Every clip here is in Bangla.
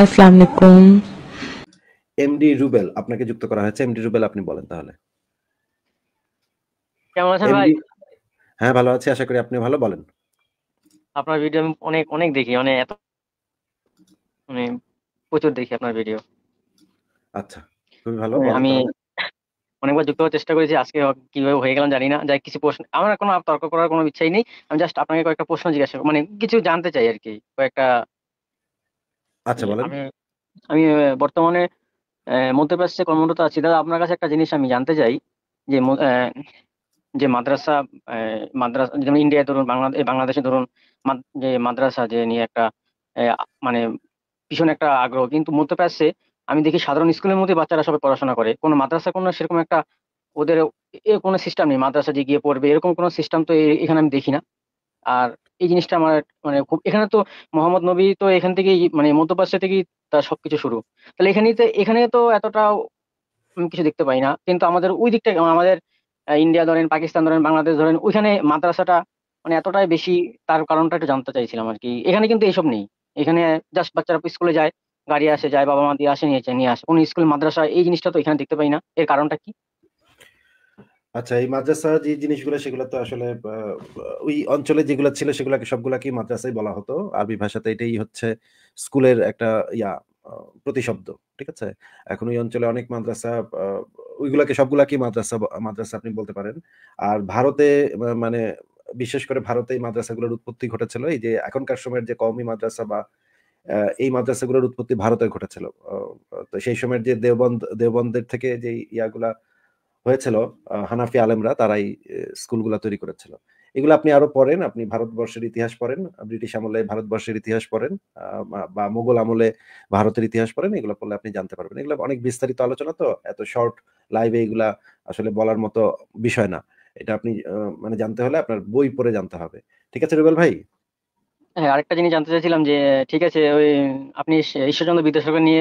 আসসালামু আলাইকুম এমডি রুবেল আপনাকে যুক্ত করা হয়েছে এমডি রুবেল আপনি বলেন তাহলে কেমন আছেন ভাই হ্যাঁ ভালো আছি আশা করি আপনি ভালো বলেন আপনার ভিডিও আমি অনেক অনেক দেখি মানে এত মানে প্রচুর দেখি আপনার ভিডিও আচ্ছা খুবই ভালো মানে আমি অনেকবার যুক্ত হওয়ার চেষ্টা করেছি আজকে কিভাবে হয়ে গেলাম জানি না যাই কিছু প্রশ্ন আমার কোনো তর্ক করার কোনো ইচ্ছাই নেই আমি জাস্ট আপনাকে কয়েকটা প্রশ্ন জিজ্ঞাসা মানে কিছু জানতে চাই আর কি কয়েকটা আচ্ছা বলেন আমি বর্তমানে মধ্যপ্রাচ্যে কর্মরত আছি দাদা আপনার কাছে একটা জিনিস আমি জানতে চাই যে যে মাদ্রাসা মাদ্রাসা যেমন ইন্ডিয়ায় ধরুন বাংলাদেশ বাংলাদেশে ধরুন যে মাদ্রাসা যে নিয়ে একটা মানে ভীষণ একটা আগ্রহ কিন্তু মধ্যপ্রাচ্যে আমি দেখি সাধারণ স্কুলের মধ্যে বাচ্চারা সবাই পড়াশোনা করে কোনো মাদ্রাসা কোনো সেরকম একটা ওদের কোনো সিস্টেম নেই মাদ্রাসা যে গিয়ে পড়বে এরকম কোনো সিস্টেম তো এখানে আমি দেখি না আর এই জিনিসটা আমার মানে খুব এখানে তো মোহাম্মদ নবী তো এখান থেকেই মানে মধ্যপ্রাচ্য থেকেই তার সবকিছু শুরু তাহলে এখানেই তো এখানে তো এতটাও কিছু দেখতে পাই না কিন্তু আমাদের ওই দিকটা মানে আমাদের ইন্ডিয়া ধরেন পাকিস্তান ধরেন বাংলাদেশ ধরেন ওইখানে মাদ্রাসাটা মানে এতটাই বেশি তার কারণটা একটু জানতে চাইছিলাম আর কি এখানে কিন্তু এইসব নেই এখানে জাস্ট বাচ্চারা স্কুলে যায় গাড়ি আসে যায় বাবা মা দিয়ে আসে নিয়ে নিয়ে আসে কোনো স্কুল মাদ্রাসা এই জিনিসটা তো এখানে দেখতে পাই না এর কারণটা কি আচ্ছা এই মাদ্রাসা যে জিনিসগুলো সেগুলো তো আসলে ওই অঞ্চলে যেগুলো ছিল সেগুলোকে সবগুলাকেই মাদ্রাসাই বলা হতো আরবি ভাষাতে এটাই হচ্ছে স্কুলের একটা ইয়া প্রতিশব্দ ঠিক আছে এখন ওই অঞ্চলে অনেক মাদ্রাসা ওইগুলাকে সবগুলাকে মাদ্রাসা মাদ্রাসা আপনি বলতে পারেন আর ভারতে মানে বিশেষ করে ভারতে এই মাদ্রাসাগুলোর উৎপত্তি ঘটেছিল এই যে এখনকার সময়ের যে কমই মাদ্রাসা বা এই মাদ্রাসাগুলোর উৎপত্তি ভারতে ঘটেছিল তো সেই সময়ের যে দেওবন্দ দেওবন্দের থেকে যে ইয়াগুলা হয়েছিল হানাফি আলেমরা তারাই স্কুলগুলা তৈরি করেছিল এগুলো আপনি আরো পড়েন আপনি ভারতবর্ষের ইতিহাস পড়েন ব্রিটিশ আমলে ভারতবর্ষের ইতিহাস পড়েন বা মোগল আমলে ভারতের ইতিহাস পড়েন এগুলো পড়লে আপনি জানতে পারবেন এগুলো অনেক বিস্তারিত আলোচনা তো এত শর্ট লাইভে এগুলা আসলে বলার মতো বিষয় না এটা আপনি মানে জানতে হলে আপনার বই পড়ে জানতে হবে ঠিক আছে রুবেল ভাই হ্যাঁ আরেকটা জিনিস জানতে চাইছিলাম যে ঠিক আছে ওই আপনি ঈশ্বরচন্দ্র বিদ্যাসাগর নিয়ে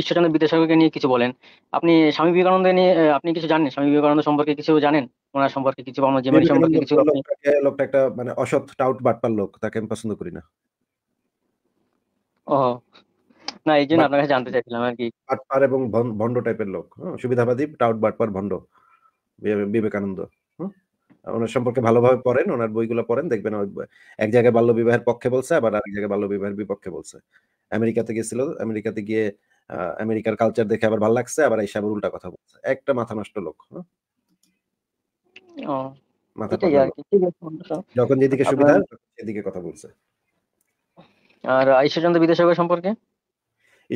ঈশ্বরচন্দ্র বিদ্যাসাগরকে নিয়ে কিছু বলেন আপনি স্বামী বিবেকানন্দ নিয়ে আপনি কিছু জানেন স্বামী বিবেকানন্দ সম্পর্কে কিছু জানেন ওনার সম্পর্কে কিছু বা ওনার জীবনী সম্পর্কে কিছু লোকটা একটা মানে অসৎ টাউট বাটপার লোক তাকে আমি পছন্দ করি না ও না এই জন্য আপনার কাছে জানতে চাইছিলাম আর কি বাটপার এবং ভন্ড টাইপের লোক হ্যাঁ, সুবিধাবাদী টাউট বাটপার ভন্ড বিবেকানন্দ হুম ওনার সম্পর্কে ভালোভাবে পড়েন ওনার বইগুলো পড়েন দেখবেন এক জায়গায় বাল্য বিবাহের পক্ষে বলছে আবার আরেক জায়গায় বাল্য বিবাহের বিপক্ষে বলছে আমেরিকাতে গিয়েছিল আমেরিকাতে গিয়ে আমেরিকার কালচার দেখে আবার ভালো লাগছে আবার এইসব উল্টা কথা বলছে একটা মাথা নষ্ট লোক যখন যেদিকে সুবিধা সেদিকে কথা বলছে আর ঈশ্বরচন্দ্র বিদ্যাসাগর সম্পর্কে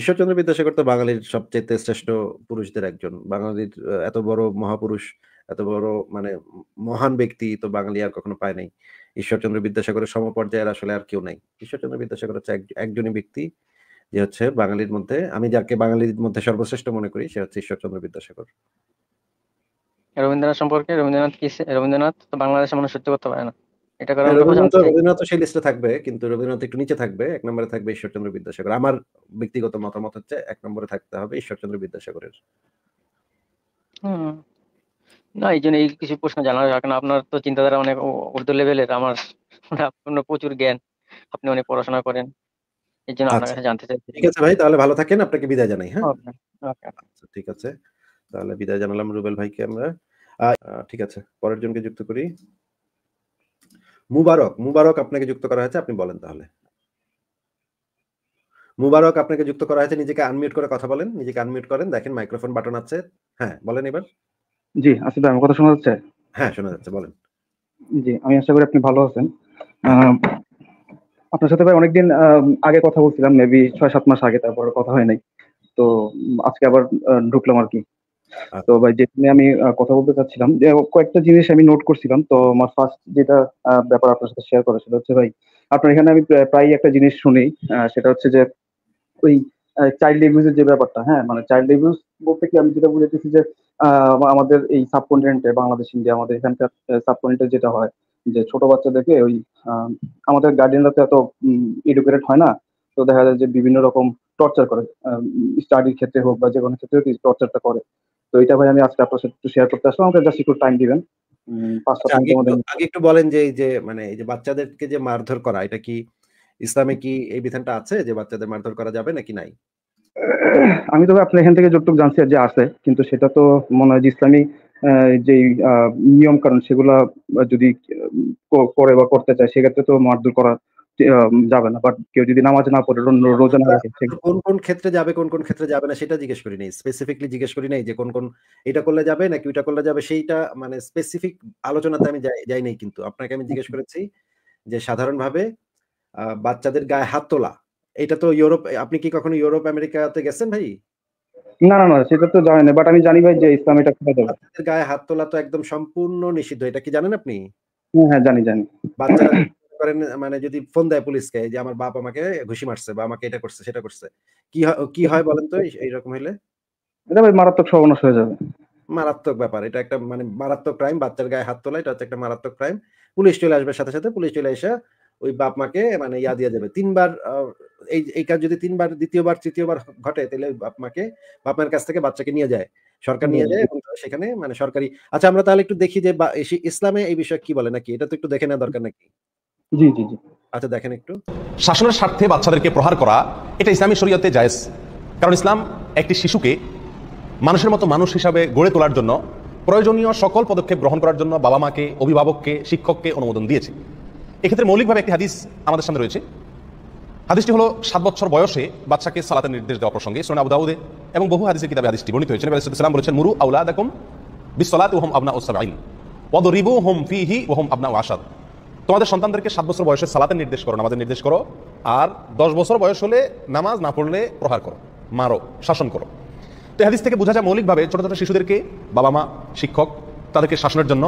ঈশ্বরচন্দ্র বিদ্যাসাগর তো বাঙালির সবচেয়ে শ্রেষ্ঠ পুরুষদের একজন বাঙালির এত বড় মহাপুরুষ এত বড় মানে মহান ব্যক্তি তো বাঙালি আর কখনো পায় নাই ঈশ্বরচন্দ্র বিদ্যাসাগরের সমপর্যায়ের আসলে আর কেউ নাই ঈশ্বরচন্দ্র বিদ্যাসাগর হচ্ছে একজনই ব্যক্তি যে হচ্ছে বাঙালির মধ্যে আমি যাকে বাঙালির মধ্যে সর্বশ্রেষ্ঠ মনে করি সে হচ্ছে ঈশ্বরচন্দ্র বিদ্যাসাগর রবীন্দ্রনাথ সম্পর্কে রবীন্দ্রনাথ কি রবীন্দ্রনাথ তো বাংলাদেশে মানুষ সত্যি করতে পারে না এটা হ্যাঁ, কারণ রবীন্দ্রনাথ সেই লিস্টে থাকবে কিন্তু রবীন্দ্রনাথ একটু নিচে থাকবে এক নম্বরে থাকবে ঈশ্বরচন্দ্র বিদ্যাসাগর আমার ব্যক্তিগত মতামত হচ্ছে এক নম্বরে থাকতে হবে ঈশ্বরচন্দ্র বিদ্যাসাগরের হুম না এই জন্য এই কিছু প্রশ্ন জানা কারণ আপনার তো চিন্তাধারা অনেক ঊর্ধ্ব লেভেলের আমার আপনার প্রচুর জ্ঞান আপনি অনেক পড়াশোনা করেন এই জন্য আপনার আচ্ছা। কাছে জানতে চাই ঠিক আছে ভাই তাহলে ভালো থাকেন আপনাকে বিদায় জানাই হ্যাঁ আচ্ছা, ঠিক আছে তাহলে বিদায় জানালাম রুবেল ভাইকে আমরা ঠিক আছে পরের জনকে যুক্ত করি মুবারক মুবারক আপনাকে যুক্ত করা হয়েছে আপনি বলেন তাহলে মুবারক আপনাকে যুক্ত করা হয়েছে নিজেকে আনমিউট করে কথা বলেন নিজেকে আনমিউট করেন দেখেন মাইক্রোফোন বাটন আছে হ্যাঁ বলেন এবার জি আসিফ ভাই আমার কথা শোনা যাচ্ছে হ্যাঁ শোনা যাচ্ছে বলেন জি আমি আশা করি আপনি ভালো আছেন আপনার সাথে ভাই অনেকদিন আগে কথা বলছিলাম মেবি ছয় সাত মাস আগে তারপর কথা হয় নাই তো আজকে আবার ঢুকলাম আর কি আচ্ছা। তো ভাই যেখানে আমি কথা বলতে চাচ্ছিলাম যে কয়েকটা জিনিস আমি নোট করছিলাম তো আমার ফার্স্ট যেটা ব্যাপার আপনার সাথে শেয়ার করা সেটা হচ্ছে ভাই আপনার এখানে আমি প্রায় একটা জিনিস শুনি সেটা হচ্ছে যে ওই চাইল্ড এবিউজের যে ব্যাপারটা হ্যাঁ মানে চাইল্ড এবিউজ বলতে কি আমি যেটা বুঝাইতেছি যে আমাদের এই সাবকন্টিনেন্টে বাংলাদেশ ইন্ডিয়া আমাদের এখানকার সাবকন্টিনেন্টে যেটা হয় যে ছোট বাচ্চাদেরকে ওই আমাদের গার্ডিয়ানরা তো এত এডুকেটেড হয় না তো দেখা যায় যে বিভিন্ন রকম টর্চার করে স্টাডির ক্ষেত্রে হোক বা যে কোনো ক্ষেত্রে টর্চারটা করে তো এটা ভাই আমি আজকে আপনার সাথে একটু শেয়ার করতে আসলাম আমাকে জাস্ট একটু টাইম দিবেন আচ্ছা, আগে একটু বলেন যে এই যে মানে এই যে বাচ্চাদেরকে যে মারধর করা এটা কি ইসলামে কি এই বিধানটা আছে যে বাচ্চাদের মারধর করা যাবে নাকি নাই আমি তবে আপনার এখান থেকে যতটুকু জানছি যে আছে কিন্তু সেটা তো মনে হয় যে ইসলামী যে নিয়ম কারণ সেগুলা যদি করে বা করতে চায় সেক্ষেত্রে তো মারধর করা যাবে না বাট কেউ যদি নামাজ না পড়ে রোজা না রাখে কোন কোন ক্ষেত্রে যাবে কোন কোন ক্ষেত্রে যাবে না সেটা জিজ্ঞেস করি নাই স্পেসিফিকলি জিজ্ঞেস করি নাই যে কোন কোন এটা করলে যাবে নাকি ওইটা করলে যাবে সেইটা মানে স্পেসিফিক আলোচনাতে আমি যাই নাই কিন্তু আপনাকে আমি জিজ্ঞেস করেছি যে সাধারণভাবে বাচ্চাদের গায়ে হাত তোলা এটা তো ইউরোপ আপনি কি কখনো ইউরোপ আমেরিকাতে গেছেন ভাই না না না সেটা তো জানেন বাট আমি জানি ভাই যে ইসলাম এটা কোথায় যাবে বাচ্চাদের গায়ে হাত তোলা তো একদম সম্পূর্ণ নিষিদ্ধ এটা কি জানেন আপনি হ্যাঁ, হ্যাঁ জানি জানি বাচ্চারা করেন মানে যদি ফোন দেয় পুলিশকে যে আমার বাপ আমাকে ঘুষি মারছে বা আমাকে এটা করছে সেটা করছে কি কি হয় বলেন তো এইরকম হইলে এটা ভাই মারাত্মক সর্বনাশ হয়ে যাবে মারাত্মক ব্যাপার এটা একটা মানে মারাত্মক ক্রাইম বাচ্চার গায়ে হাত তোলা এটা হচ্ছে একটা মারাত্মক ক্রাইম পুলিশ চলে আসবে সাথে সাথে পুলিশ চলে এসে ওই বাপ মাকে মানে ইয়া দিয়ে দেবে তিনবার এই এই কাজ যদি তিনবার দ্বিতীয়বার তৃতীয়বার ঘটে তাহলে বাপমাকে বাপমার কাছ থেকে বাচ্চাকে নিয়ে যায় সরকার নিয়ে যায় এবং সেখানে মানে সরকারি আচ্ছা আমরা তাহলে একটু দেখি যে ইসলামে এই বিষয়ে কি বলে নাকি এটা তো একটু দেখে নেওয়া দরকার নাকি জি জি জি আচ্ছা দেখেন একটু শাসনের স্বার্থে বাচ্চাদেরকে প্রহার করা এটা ইসলামী শরীয়তে জায়েজ কারণ ইসলাম একটি শিশুকে মানুষের মতো মানুষ হিসাবে গড়ে তোলার জন্য প্রয়োজনীয় সকল পদক্ষেপ গ্রহণ করার জন্য বাবা মাকে অভিভাবককে শিক্ষককে অনুমোদন দিয়েছে এক্ষেত্রে মৌলিকভাবে একটি হাদিস আমাদের সামনে রয়েছে হাদিসটি হলো সাত বছর বয়সে বাচ্চাকে সালাতের নির্দেশ দেওয়া প্রসঙ্গে সোনা আবুদাউদে এবং বহু হাদিসের কিতাবে হাদিসটি বর্ণিত হয়েছে নবী সাল্লাম বলেছেন মুরু আওলাদাকুম দেখম বিসলাত ওহম আবনা ওসাবাইন পদরিবু হোম ফিহি ওহম আবনা ওয়াসাদ তোমাদের সন্তানদেরকে সাত বছর বয়সে সালাতের নির্দেশ করো নামাজের নির্দেশ করো আর দশ বছর বয়স হলে নামাজ না পড়লে প্রহার করো মারো শাসন করো তো হাদিস থেকে বোঝা যায় মৌলিকভাবে ছোটো ছোটো শিশুদেরকে বাবা মা শিক্ষক তাদেরকে শাসনের জন্য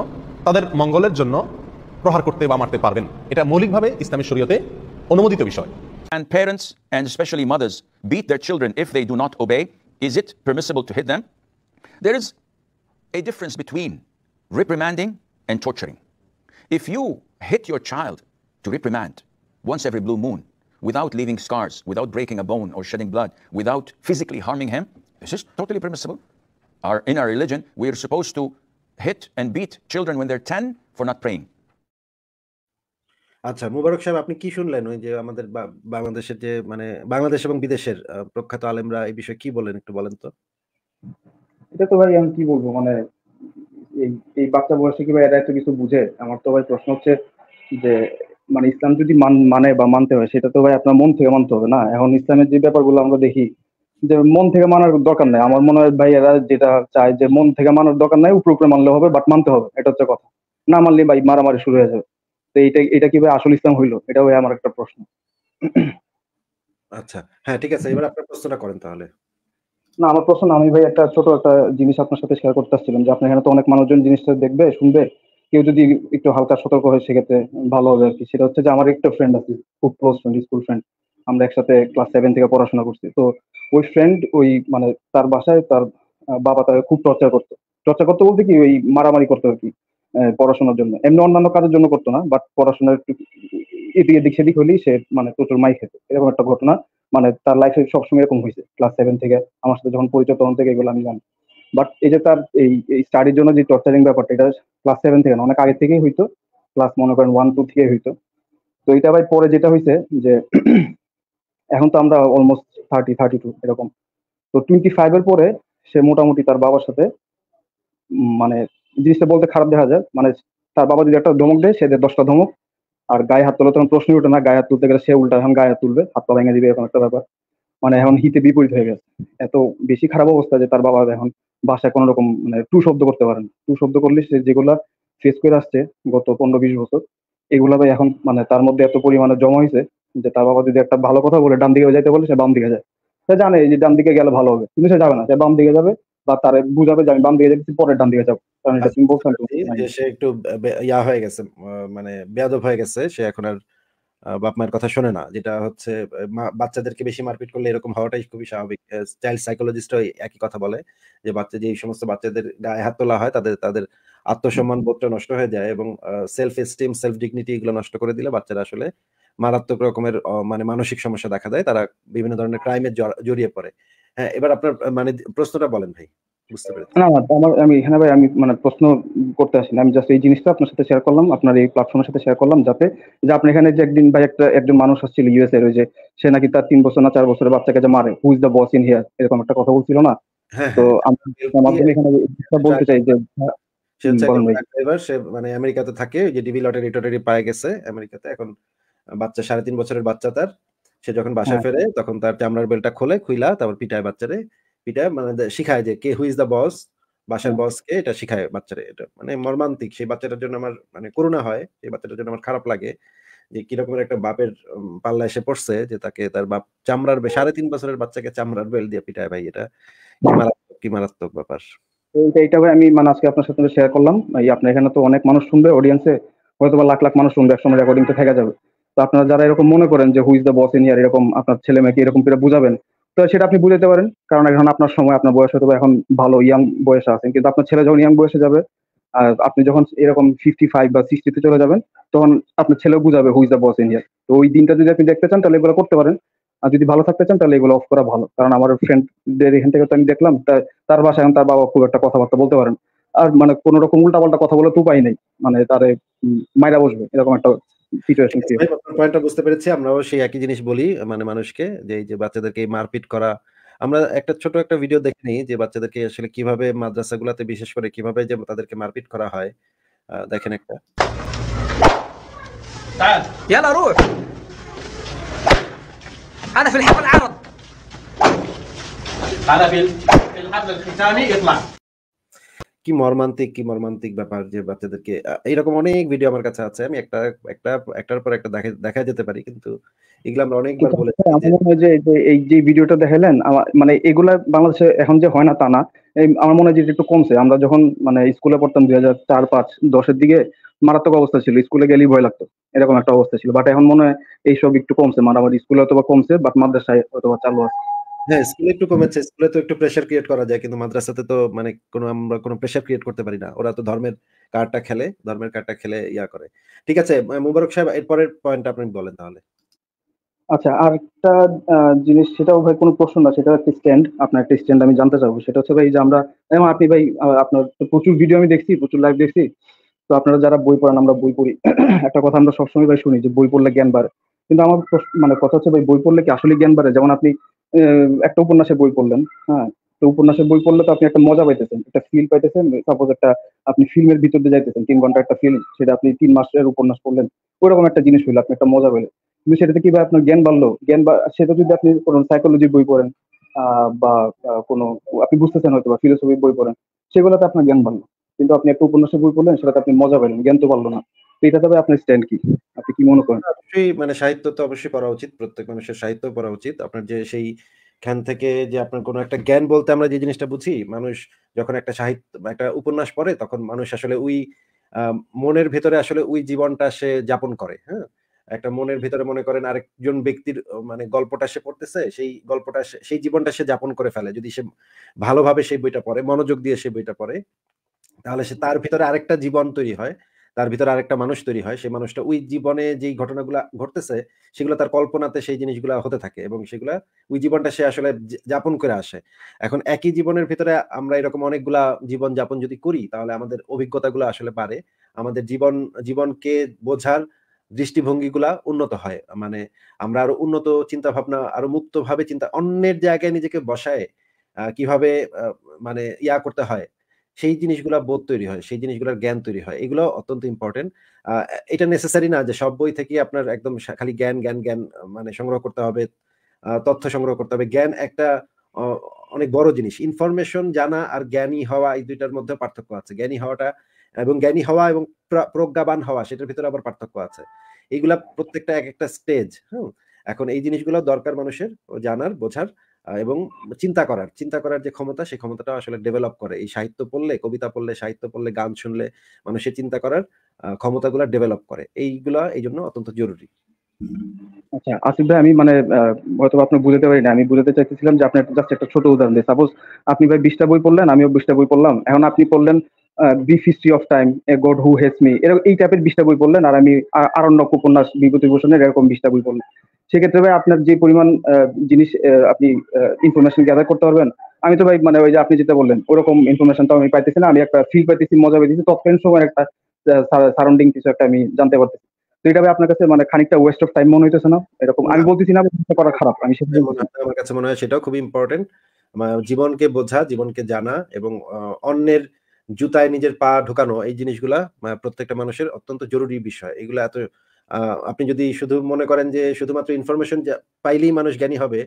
তাদের মঙ্গলের জন্য প্রহার করতে বা মারতে পারবেন এটা মৌলিকভাবে ইসলামী শরীয়তে অনুমোদিত বিষয় and parents, and especially mothers, beat their children if they do not obey, is it permissible to hit them? There is a difference between reprimanding and torturing. If you hit your child to reprimand once every blue moon without leaving scars, without breaking a bone or shedding blood, without physically harming him, is this totally permissible. Our, in our religion, we are supposed to hit and beat children when they're 10 for not praying. আচ্ছা মুবারক সাহেব আপনি কি শুনলেন ওই যে আমাদের বাংলাদেশের যে মানে বাংলাদেশ এবং বিদেশের প্রখ্যাত আলেমরা এই বিষয়ে কি বলেন একটু বলেন তো এটা তো ভাই আমি কি বলবো মানে এই এই বাচ্চা বয়সে কি ভাই এরা এত কিছু বুঝে আমার তো ভাই প্রশ্ন হচ্ছে যে মানে ইসলাম যদি মানে বা মানতে হয় সেটা তো ভাই আপনার মন থেকে মানতে হবে না এখন ইসলামের যে ব্যাপারগুলো আমরা দেখি যে মন থেকে মানার দরকার নাই আমার মনে হয় ভাই এরা যেটা চায় যে মন থেকে মানার দরকার নাই উপরে উপরে মানলে হবে বাট মানতে হবে এটা হচ্ছে কথা না মানলে ভাই মারামারি শুরু হয়ে যাবে তো এটা এটা কি ভাই আসল ইসলাম হইলো এটা ভাই আমার একটা প্রশ্ন আচ্ছা হ্যাঁ ঠিক আছে এবার আপনার প্রশ্নটা করেন তাহলে না আমার প্রশ্ন আমি ভাই একটা ছোট একটা জিনিস আপনার সাথে শেয়ার করতে আসছিলাম যে আপনার এখানে তো অনেক মানুষজন জিনিসটা দেখবে শুনবে কেউ যদি একটু হালকা সতর্ক হয় সেক্ষেত্রে ভালো হবে আর কি সেটা হচ্ছে যে আমার একটা ফ্রেন্ড আছে খুব ক্লোজ ফ্রেন্ড স্কুল ফ্রেন্ড আমরা একসাথে ক্লাস সেভেন থেকে পড়াশোনা করছি তো ওই ফ্রেন্ড ওই মানে তার বাসায় তার বাবা তাকে খুব টর্চার করতো টর্চার করতো বলতে কি ওই মারামারি করতো আর কি পড়াশোনার জন্য এমনি অন্যান্য কাজের জন্য করতো না বাট পড়াশোনার একটু এদিক এদিক সেদিক হলেই সে মানে প্রচুর মাই খেত এরকম একটা ঘটনা মানে তার লাইফে সবসময় এরকম হয়েছে ক্লাস সেভেন থেকে আমার সাথে যখন পরিচয় তখন থেকে এগুলো আমি জানি বাট এই যে তার এই স্টাডির জন্য যে টর্চারিং ব্যাপারটা এটা ক্লাস সেভেন থেকে না অনেক আগে থেকেই হইতো ক্লাস মনে করেন ওয়ান টু থেকে হইতো তো এটা ভাই পরে যেটা হয়েছে যে এখন তো আমরা অলমোস্ট থার্টি থার্টি টু এরকম তো টোয়েন্টি ফাইভ এর পরে সে মোটামুটি তার বাবার সাথে মানে জিনিসটা বলতে খারাপ দেখা যায় মানে তার বাবা যদি একটা ধমক দেয় সে দেয় দশটা ধমক আর গায়ে হাত তোলা তখন প্রশ্নই ওঠে না গায়ে হাত তুলতে গেলে সে উল্টা এখন গায়ে হাত তুলবে হাত পা ভেঙে দিবে এখন একটা ব্যাপার মানে এখন হিতে বিপরীত হয়ে গেছে এত বেশি খারাপ অবস্থা যে তার বাবা এখন বাসায় কোনো রকম মানে টু শব্দ করতে পারে না টু শব্দ করলে সে যেগুলা ফেস করে আসছে গত পনেরো বিশ বছর এগুলা এখন মানে তার মধ্যে এত পরিমাণে জমা হয়েছে যে তার বাবা যদি একটা ভালো কথা বলে ডান দিকে যাইতে বলে সে বাম দিকে যায় সে জানে যে ডান দিকে গেলে ভালো হবে কিন্তু সে যাবে না সে বাম দিকে যাবে বা তার বুঝাবে যে আমি বাম দিকে যাচ্ছি পরে ডান দিকে যাবো কারণ এটা আচ্ছা, মানে সে একটু ইয়া হয়ে গেছে মানে বেয়াদব হয়ে গেছে সে এখন আর বাপ মায়ের কথা শোনে না যেটা হচ্ছে বাচ্চাদেরকে বেশি মারপিট করলে এরকম হওয়াটাই খুবই স্বাভাবিক চাইল্ড সাইকোলজিস্ট একই কথা বলে যে বাচ্চা যে এই সমস্ত বাচ্চাদের গায়ে হাত তোলা হয় তাদের তাদের আত্মসম্মান বোধটা নষ্ট হয়ে যায় এবং সেলফ এস্টিম সেলফ ডিগনিটি এগুলো নষ্ট করে দিলে বাচ্চারা আসলে মারাত্মক রকমের মানে মানসিক সমস্যা দেখা দেয় তারা বিভিন্ন ধরনের ক্রাইমে জড়িয়ে পড়ে হ্যাঁ এবার আপনার মানে প্রশ্নটা বলেন ভাই বুঝতে না আমি এখানে হ্যাঁ ভাই আমি মানে প্রশ্ন আমি জাস্ট এই জিনিসটা আপনার সাথে শেয়ার করলাম আপনার এই সাথে শেয়ার করলাম যাতে যে আপনি এখানে যে একদিন ভাই একটা মানুষ সে নাকি তার তিন বছর না চার মারে দ্য বস ইন এরকম একটা কথা বলছিল না হ্যাঁ, হ্যাঁ। তো এখানে বলতে চাই যে সে মানে আমেরিকাতে থাকে যে ডিবি লটারি টটারি পায়ে গেছে আমেরিকাতে এখন বাচ্চা সাড়ে তিন বছরের বাচ্চা তার সে যখন বাসায় হ্যাঁ। ফেরে তখন তার চামড়ার বেলটা খোলে খুইলা তারপর পিটায় বাচ্চারে পিটায় মানে শিখায় যে কে হু ইজ দ্য বস বাসার বসকে এটা শিখায় বাচ্চারে এটা মানে মর্মান্তিক সেই বাচ্চাটার জন্য আমার মানে করুণা হয় সেই বাচ্চাটার জন্য আমার খারাপ লাগে যে কিরকমের একটা বাপের পাল্লা এসে পড়ছে যে তাকে তার বাপ চামড়ার সাড়ে তিন বছরের বাচ্চাকে চামড়ার বেল দিয়ে পিটায় ভাই এটা কি মারাত্মক কি মারাত্মক ব্যাপার এইটা আমি মানে আজকে আপনার সাথে শেয়ার করলাম আপনার এখানে তো অনেক মানুষ শুনবে অডিয়েন্সে হয়তো লাখ লাখ মানুষ শুনবে একসময় রেকর্ডিং তো থাকা যাবে তো আপনারা যারা এরকম মনে করেন যে who's the boss in here এরকম আপনার ছেলে মেয়েকে এরকম করে বুঝাবেন তো সেটা আপনি বুঝাতে পারেন কারণ এখন আপনার সময় আপনার বয়স হয়তো এখন ভালো ইয়াং বয়সে আছেন কিন্তু আপনার ছেলে যখন ইয়াং বয়সে যাবে আর আপনি যখন এরকম ফিফটি ফাইভ বা সিক্সটিতে চলে যাবেন তখন আপনার ছেলেও বুঝাবে who's the boss in here তো ওই দিনটা যদি আপনি দেখতে চান তাহলে এগুলো করতে পারেন আর যদি ভালো থাকতে চান তাহলে এগুলো অফ করা ভালো কারণ আমার ফ্রেন্ডদের এখান থেকে তো আমি দেখলাম তার বাসায় এখন তার বাবা খুব একটা কথাবার্তা বলতে পারেন আর মানে কোনোরকম উল্টা পাল্টা কথা বলে তো উপায় নেই মানে তারে মাইরা বসবে এরকম একটা পয়েন্টটা বুঝতে পেরেছি আমরাও সেই একই জিনিস বলি মানে মানুষকে যে এই যে বাচ্চাদেরকে মারপিট করা আমরা একটা ছোট একটা ভিডিও দেখিনি যে বাচ্চাদেরকে আসলে কিভাবে মাদ্রাসাগুলোতে বিশেষ করে কিভাবে যে তাদেরকে মারপিট করা হয় দেখেন একটা تعال يلا روح انا في الحفل عرض انا في الحفل الختامي اطلع কি মর্মান্তিক কি মর্মান্তিক ব্যাপার যে বাচ্চাদেরকে এইরকম অনেক ভিডিও আমার কাছে আছে আমি একটা একটা একটার পর একটা দেখা যেতে পারি কিন্তু এগুলো আমরা অনেকবার বলে যে এই যে ভিডিওটা দেখালেন মানে এগুলা বাংলাদেশে এখন যে হয় না তা না আমার মনে হয় যে একটু কমছে আমরা যখন মানে স্কুলে পড়তাম দুই হাজার চার পাঁচ দশের দিকে মারাত্মক অবস্থা ছিল স্কুলে গেলেই ভয় লাগতো এরকম একটা অবস্থা ছিল বাট এখন মনে হয় এইসব একটু কমছে মারামারি স্কুলে অথবা কমছে বাট মাদ্রাসায় অথবা চালু আছে হ্যাঁ স্কুলে একটু কমেছে স্কুলে তো একটু প্রেশার ক্রিয়েট করা যায় কিন্তু মাদ্রাসাতে তো মানে কোনো আমরা কোনো প্রেশার ক্রিয়েট করতে পারি না ওরা তো ধর্মের কার্ডটা খেলে ধর্মের কার্ডটা খেলে ইয়া করে ঠিক আছে মুবারক সাহেব এরপরের পয়েন্ট আপনি বলেন তাহলে আচ্ছা আর একটা জিনিস সেটাও ভাই কোনো প্রশ্ন না সেটা একটা স্ট্যান্ড আপনার একটা স্ট্যান্ড আমি জানতে চাবো সেটা হচ্ছে ভাই যে আমরা আপনি ভাই আপনার প্রচুর ভিডিও আমি দেখছি প্রচুর লাইভ দেখছি তো আপনারা যারা বই পড়েন আমরা বই পড়ি একটা কথা আমরা সবসময় ভাই শুনি যে বই পড়লে জ্ঞান বাড়ে কিন্তু আমার মানে কথা হচ্ছে ভাই বই পড়লে কি আসলে জ্ঞান বাড়ে যেমন আপনি একটা উপন্যাসের বই পড়লেন হ্যাঁ তো উপন্যাসের বই পড়লে তো আপনি একটা মজা পাইতেছেন একটা ফিল পাইতেছেন সাপোজ একটা আপনি ফিল্মের ভিতর দিয়ে যাইতেছেন তিন ঘন্টা একটা ফিল্ম সেটা আপনি তিন মাসের উপন্যাস পড়লেন ওইরকম একটা জিনিস হইলো আপনি একটা মজা পেলেন কিন্তু সেটাতে কিভাবে আপনার জ্ঞান বাড়লো জ্ঞান বা সেটা যদি আপনি কোনো সাইকোলজির বই পড়েন বা কোনো আপনি বুঝতেছেন হয়তো বা ফিলোসফির বই পড়েন সেগুলোতে আপনার জ্ঞান বাড়লো কিন্তু আপনি একটা উপন্যাসের বই পড়লেন সেটাতে আপনি মজা পেলেন জ্ঞান তো বাড়লো না এটা আপনার স্ট্যান্ড কি আপনি কি মনে করেন অবশ্যই মানে সাহিত্য তো অবশ্যই পড়া উচিত প্রত্যেক মানুষের সাহিত্য পড়া উচিত আপনার যে সেই খান থেকে যে আপনার কোনো একটা জ্ঞান বলতে আমরা যে জিনিসটা বুঝি মানুষ যখন একটা সাহিত্য একটা উপন্যাস পড়ে তখন মানুষ আসলে ওই মনের ভেতরে আসলে ওই জীবনটা সে যাপন করে হ্যাঁ একটা মনের ভেতরে মনে করেন আরেকজন ব্যক্তির মানে গল্পটা সে পড়তেছে সেই গল্পটা সেই জীবনটা সে যাপন করে ফেলে যদি সে ভালোভাবে সেই বইটা পড়ে মনোযোগ দিয়ে সেই বইটা পড়ে তাহলে সে তার ভিতরে আরেকটা জীবন তৈরি হয় তার ভিতরে আরেকটা মানুষ তৈরি হয় সেই মানুষটা ওই জীবনে যেই ঘটনাগুলো ঘটতেছে সেগুলো তার কল্পনাতে সেই জিনিসগুলো হতে থাকে এবং সেগুলা ওই জীবনটা সে আসলে যাপন করে আসে এখন একই জীবনের ভিতরে আমরা এরকম অনেকগুলা জীবন যাপন যদি করি তাহলে আমাদের অভিজ্ঞতাগুলো আসলে পারে আমাদের জীবন জীবনকে বোঝার দৃষ্টিভঙ্গিগুলা উন্নত হয় মানে আমরা আরো উন্নত চিন্তা ভাবনা আরো মুক্তভাবে চিন্তা অন্যের জায়গায় নিজেকে বসায় কিভাবে মানে ইয়া করতে হয় সেই জিনিসগুলো বোধ তৈরি হয় সেই জিনিসগুলোর জ্ঞান তৈরি হয় এগুলো অত্যন্ত ইম্পর্টেন্ট এটা নেসেসারি না যে সব বই থেকে আপনার একদম খালি জ্ঞান জ্ঞান জ্ঞান মানে সংগ্রহ করতে হবে তথ্য সংগ্রহ করতে হবে জ্ঞান একটা অনেক বড় জিনিস ইনফরমেশন জানা আর জ্ঞানী হওয়া এই দুইটার মধ্যে পার্থক্য আছে জ্ঞানী হওয়াটা এবং জ্ঞানী হওয়া এবং প্রজ্ঞাবান হওয়া সেটার ভিতরে আবার পার্থক্য আছে এইগুলা প্রত্যেকটা এক একটা স্টেজ হ্যাঁ এখন এই জিনিসগুলো দরকার মানুষের জানার বোঝার এবং চিন্তা করার চিন্তা করার যে ক্ষমতা সেই ক্ষমতাটা আসলে ডেভেলপ করে এই সাহিত্য পড়লে কবিতা পড়লে সাহিত্য পড়লে গান শুনলে মানুষের চিন্তা করার ক্ষমতাগুলো ডেভেলপ করে এইগুলা এই জন্য অত্যন্ত জরুরি আচ্ছা আসিফ ভাই আমি মানে হয়তো আপনার বুঝাতে পারি না আমি বুঝাতে চাইতেছিলাম যে আপনার জাস্ট একটা ছোট উদাহরণ দিয়ে সাপোজ আপনি ভাই বিশটা বই পড়লেন আমিও বিশটা বই পড়লাম এখন আপনি পড়লেন brief history of time a God who hates me এরকম এই টাইপের বিশটা বই পড়লেন আর আমি আরণ্যক উপন্যাস বিভূতিভূষণের এরকম বিশটা বই পড়লেন সেক্ষেত্রে ভাই আপনার যে পরিমাণ জিনিস আপনি ইনফরমেশন গ্যাদার করতে পারবেন আমি তো ভাই মানে ওই যে আপনি যেটা বললেন ওরকম ইনফরমেশন তো আমি পাইতেছি না আমি একটা ফিল পাইতেছি মজা পাইতেছি তৎকালীন সময় একটা সারাউন্ডিং কিছু একটা আমি জানতে পারতেছি এটা ভাই আপনার কাছে মানে খানিকটা ওয়েস্ট অফ টাইম মনে হইতেছে না এরকম আমি বলতেছি না করা খারাপ আমি সেটাই বলছি আমার কাছে মনে হয় সেটাও খুব ইম্পর্টেন্ট জীবনকে বোঝা জীবনকে জানা এবং অন্যের জুতায় নিজের পা ঢোকানো এই জিনিসগুলা প্রত্যেকটা মানুষের অত্যন্ত জরুরি বিষয় এগুলো এত আপনি যদি শুধু মনে করেন যে শুধুমাত্র ইনফরমেশন পাইলেই মানুষ জ্ঞানী হবে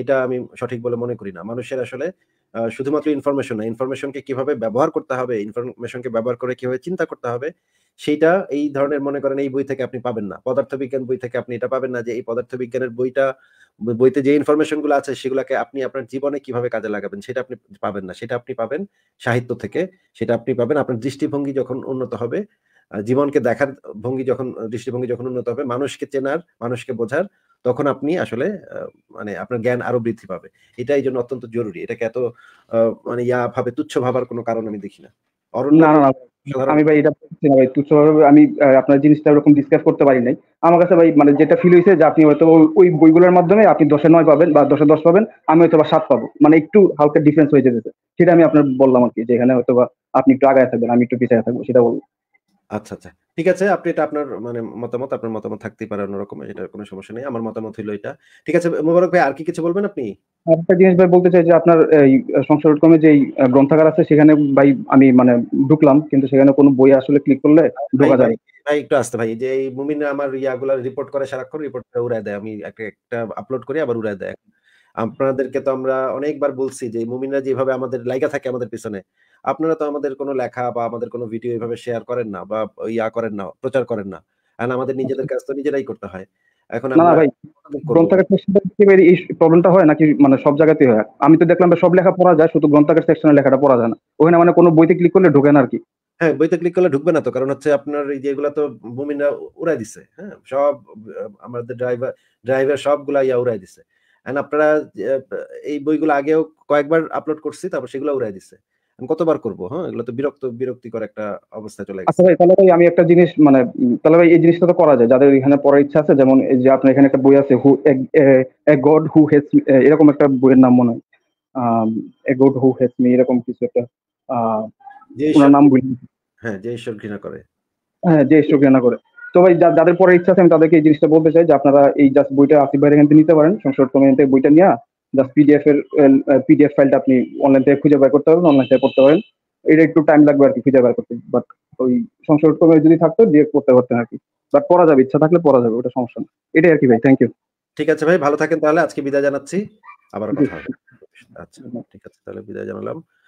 এটা আমি সঠিক বলে মনে করি না মানুষের আসলে শুধুমাত্র ইনফরমেশন না ইনফরমেশনকে কিভাবে ব্যবহার করতে হবে ইনফরমেশনকে ব্যবহার করে কিভাবে চিন্তা করতে হবে সেটা এই ধরনের মনে করেন এই বই থেকে আপনি পাবেন না পদার্থবিজ্ঞান বই থেকে আপনি এটা পাবেন না যে এই পদার্থবিজ্ঞানের বইটা বইতে যে ইনফরমেশন গুলো আছে সেগুলোকে আপনি আপনার জীবনে কিভাবে কাজে লাগাবেন সেটা আপনি পাবেন না সেটা আপনি পাবেন সাহিত্য থেকে সেটা আপনি পাবেন আপনার দৃষ্টিভঙ্গি যখন উন্নত হবে জীবনকে দেখার ভঙ্গি যখন দৃষ্টিভঙ্গি যখন উন্নত হবে মানুষকে চেনার মানুষকে বোঝার তখন আপনি আসলে মানে আপনার জ্ঞান আরো বৃদ্ধি পাবে এটা এই জন্য অত্যন্ত জরুরি এটাকে এত মানে ইয়া ভাবে তুচ্ছ ভাবার কোনো কারণ আমি দেখি না আমি ভাই এটা ভাই তুচ্ছভাবে আমি আপনার জিনিসটা ওরকম ডিসকাস করতে পারি নাই আমার কাছে ভাই মানে যেটা ফিল হয়েছে যে আপনি হয়তো ওই বইগুলোর মাধ্যমে আপনি দশে নয় পাবেন বা দশে দশ পাবেন আমি হয়তো বা সাত পাবো মানে একটু হালকা ডিফারেন্স হয়ে যেতে সেটা আমি আপনার বললাম আর কি যেখানে হয়তো বা আপনি একটু আগায় থাকবেন আমি একটু পিছিয়ে থাকবো সেটা বললাম আচ্ছা আচ্ছা ঠিক আছে আপনি এটা আপনার মানে মতামত আপনার মতামত থাকতেই পারে অন্যরকম এটা কোনো সমস্যা নেই আমার মতামত হইলো এটা ঠিক আছে মোবারক ভাই আর কি কিছু বলবেন আপনি একটা জিনিস ভাই বলতে চাই যে আপনার সংসার কমে যে গ্রন্থাগার আছে সেখানে ভাই আমি মানে ঢুকলাম কিন্তু সেখানে কোনো বই আসলে ক্লিক করলে ঢোকা যায় ভাই একটু আসতে ভাই যে এই মুমিন আমার ইয়াগুলা রিপোর্ট করে সারাক্ষণ রিপোর্ট করে উড়ায় দেয় আমি একটা একটা আপলোড করি আবার উড়ায় দেয় আপনাদেরকে তো আমরা অনেকবার বলছি যে মুমিনরা যেভাবে আমাদের লাইগা থাকে আমাদের পিছনে আপনারা তো আমাদের কোনো লেখা বা আমাদের কোনো ভিডিও এভাবে শেয়ার করেন না বা ইয়া করেন না প্রচার করেন না আমাদের নিজেদের কাজ তো নিজেরাই করতে হয় মানে মানে হ্যাঁ বইতে করলে ঢুকবে না তো কারণ হচ্ছে আপনার তো দিছে হ্যাঁ সব আমাদের ড্রাইভার ড্রাইভার সবগুলা ইয়া উড়াই দিছে আপনারা এই বইগুলো আগেও কয়েকবার আপলোড করছি তারপর সেগুলো উড়াই দিছে আমি কতবার করব হ্যাঁ এগুলো তো বিরক্ত বিরক্তিকর একটা অবস্থা চলে আচ্ছা ভাই তাহলে ভাই আমি একটা জিনিস মানে তাহলে ভাই এই জিনিসটা তো করা যায় যাদের এখানে পড়ার ইচ্ছা আছে যেমন এই যে আপনার এখানে একটা বই আছে হু এ গড হু এরকম একটা বইয়ের নাম মনে হয় a God who hates me এরকম কিছু একটা ওনার নাম বলি হ্যাঁ যে ঈশ্বর ঘৃণা করে হ্যাঁ যে ঈশ্বর ঘৃণা করে তো ভাই যাদের পড়ার ইচ্ছা আছে আমি তাদেরকে এই জিনিসটা বলতে চাই যে আপনারা এই জাস্ট বইটা আসিফ ভাইয়ের এখান থেকে নিতে পারেন সংসদ বইটা নিয়ে জাস্ট পিডিএফ এর পিডিএফ ফাইলটা আপনি অনলাইন থেকে খুঁজে বের করতে পারবেন অনলাইন থেকে করতে পারেন এটা একটু টাইম লাগবে আর কি খুঁজে বের করতে বাট ওই সংশোধন ক্রমে যদি থাকতো ডিরেক্ট করতে পারতেন আর কি বাট পড়া যাবে ইচ্ছা থাকলে পড়া যাবে ওটা সমস্যা না এটাই আর কি ভাই থ্যাংক ইউ ঠিক আছে ভাই ভালো থাকেন তাহলে আজকে বিদায় জানাচ্ছি আবার কথা হবে আচ্ছা ঠিক আছে তাহলে বিদায় জানালাম